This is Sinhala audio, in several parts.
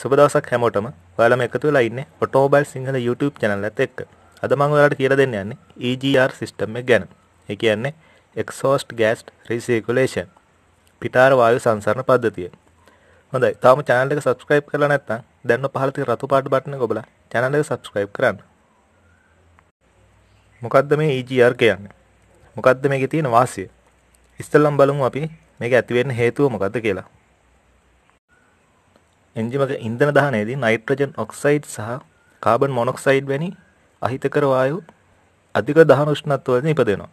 සුබදවසක් හැමෝටම ඔයාලම එකතු වෙලා ඉන්නේ ඔටෝමොබයිල් සිංහල YouTube channel එකත් එක්ක. අද මම ඔයාලට කියලා දෙන්න යන්නේ EGR system එක ගැන. ඒ කියන්නේ exhaust gas recirculation. පිටාර වායු සංසරණ පද්ධතිය. හොඳයි. තාම channel එක subscribe කරලා නැත්නම් දැන්ම පහළ තියෙන රතු පාට බටන් එක ඔබලා channel එක subscribe කරන්න. මොකද්ද මේ EGR කියන්නේ? මොකද්ද මේකේ තියෙන වාසිය? ඉස්සෙල්ලම බලමු අපි මේක ඇති වෙන්න හේතුව මොකද්ද කියලා. එන්ජිමක ඉන්ධන දහනයේදී නයිට්‍රජන් ඔක්සයිඩ් සහ කාබන් මොනොක්සයිඩ් වැනි අහිතකර වායු අධික දහන උෂ්ණත්වවලින් ඉපදෙනවා.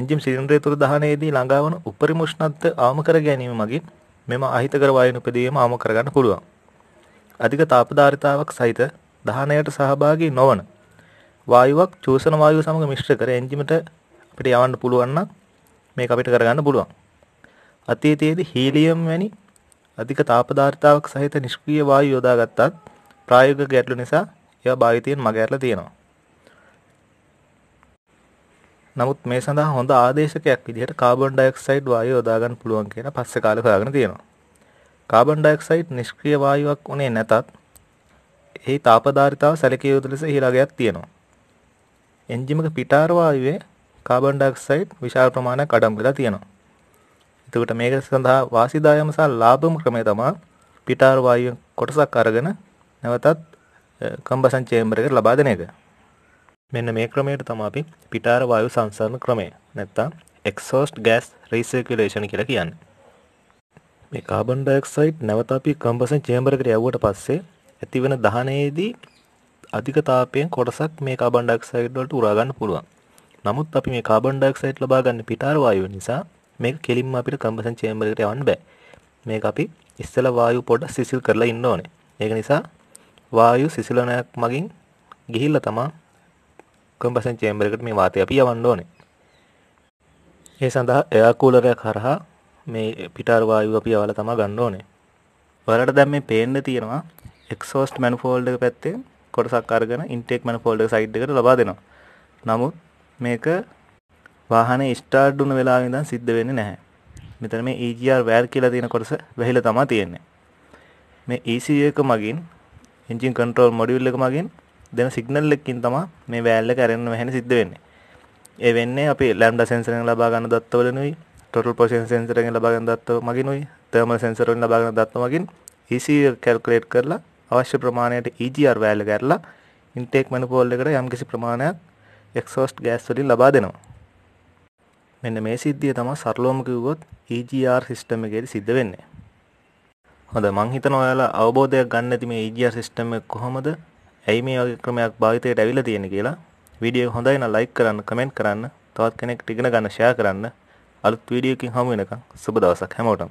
එන්ජිම් සිලින්ඩරය තුළ දහනයේදී ළඟාවන උපරිම උෂ්ණත්වය ආම කර ගැනීම මගින් මෙම අහිතකර වායුන් උපදීම ආම කරගන්න පුළුවන්. අධික තාපධාරිතාවක් සහිත දහනයට සහභාගී නොවන වායුවක් චූසන වායුව සමග මිශ්‍ර කර එන්ජිමට අපිට යවන්න පුළුවන් නම් මේක අපිට කරගන්න පුළුවන්. අතීතයේදී හීලියම් වැනි අධික තාපධාරිතාවක් සහිත නිෂ්ක්‍රීය වායු යොදා ගත්තත් ප්‍රායෝගික ගැටලු නිසා ඒවා භාවිතයෙන් මගහැරලා තියෙනවා. නමුත් මේ සඳහා හොඳ ආදේශකයක් විදිහට කාබන් ඩයොක්සයිඩ් වායුව යොදා ගන්න පුළුවන් කියන පස්සේ කාලේ හොයාගෙන තියෙනවා. කාබන් ඩයොක්සයිඩ් නිෂ්ක්‍රීය වායුවක් උනේ නැතත් එහි තාපධාරිතාව සැලකිය යුතු ලෙස හිලාගයක් තියෙනවා. එන්ජිමක පිටාර වායුවේ කාබන් ඩයොක්සයිඩ් විශාල ප්‍රමාණයක් අඩංගු වෙලා තියෙනවා. එතකොට මේක සඳහා වාසිදායම සහ ලාභම ක්‍රමය තමා පිටාර වායුවෙන් කොටසක් අරගෙන නැවතත් කම්බසන් චේම්බර් එකට ලබා දෙන එක. මෙන්න මේ ක්‍රමයට තමයි අපි පිටාර වායු සංසරණ ක්‍රමය නැත්තම් exhaust gas recirculation කියලා කියන්නේ. මේ කාබන් ඩයොක්සයිඩ් නැවත අපි කම්බසන් චේම්බර් එකට යවුවට පස්සේ ඇතිවන දහනයේදී අධික තාපයෙන් කොටසක් මේ කාබන් ඩයොක්සයිඩ් වලට උරා ගන්න පුළුවන්. නමුත් අපි මේ කාබන් ඩයොක්සයිඩ් ලබා ගන්න පිටාර වායුව නිසා මේක කෙලින්ම අපිට කම්බසන් චේම්බර් එකට යවන්න බෑ. මේක අපි ඉස්සලා වායු පොඩ සිසිල් කරලා ඉන්න ඕනේ. ඒක නිසා වායු සිසිලනයක් මගින් ගිහිල්ලා තමා කම්බසන් චේම්බර් එකට මේ වාතය අපි යවන්න ඕනේ. ඒ සඳහා එයා කූලරයක් හරහා මේ පිටාර වායුව අපි යවලා තමා ගන්න ඕනේ. ඔයාලට දැන් මේ පේන්න තියෙනවා එක්සෝස්ට් මැනිෆෝල්ඩ් එක පැත්තේ කොටසක් අරගෙන ඉන්ටේක් මැනිෆෝල්ඩ් එක සයිඩ් එකට ලබා දෙනවා. නමුත් මේක වාහනේ ස්ටාර්ට් වුණ වෙලාවෙ ඉඳන් සිද්ධ වෙන්නේ නැහැ. මෙතන මේ EGR වෑල් කියලා තියෙන කොටස වැහිලා තමයි තියෙන්නේ. මේ EC එක මගින් එන්ජින් කන්ට්‍රෝල් මොඩියුල් එක මගින් දෙන සිග්නල් එකකින් තමයි මේ වෑල් එක ඇරෙන්න වැහෙන සිද්ධ වෙන්නේ. ඒ වෙන්නේ අපි ලැම්ඩා සෙන්සර් එකෙන් ලබා ගන්න දත්තවලනුයි, ටොටල් පොසිෂන් සෙන්සර් එකෙන් ලබා ගන්න දත්ත මගිනුයි, තර්මල් සෙන්සර් වලින් ලබා ගන්න දත්ත මගින් EC කැල්කියුලේට් කරලා අවශ්‍ය ප්‍රමාණයට EGR වෑල් එක ඇරලා ඉන්ටේක් මැනිෆෝල්ඩ් එකට යම්කිසි ප්‍රමාණයක් එක්සෝස්ට් ගෑස් වලින් ලබා දෙනවා. මෙන්න මේ සිද්ධිය තමයි සරලවම කිව්වොත් EGR සිස්ටම් එකේදී සිද්ධ වෙන්නේ. හොඳ මං හිතනවා ඔයාලා අවබෝධයක් ගන්න ඇති මේ EGR සිස්ටම් එක කොහොමද? ඇයි මේ වගේ ක්‍රමයක් භාවිතයට ඇවිල්ලා තියෙන්නේ කියලා. වීඩියෝ හොඳයි නම් ලයික් කරන්න, කමෙන්ට් කරන්න, තවත් කෙනෙක්ට ඉගෙන ගන්න ෂෙයා කරන්න. අලුත් වීඩියෝ එකකින් හමු වෙනකම් සුබ දවසක් හැමෝටම.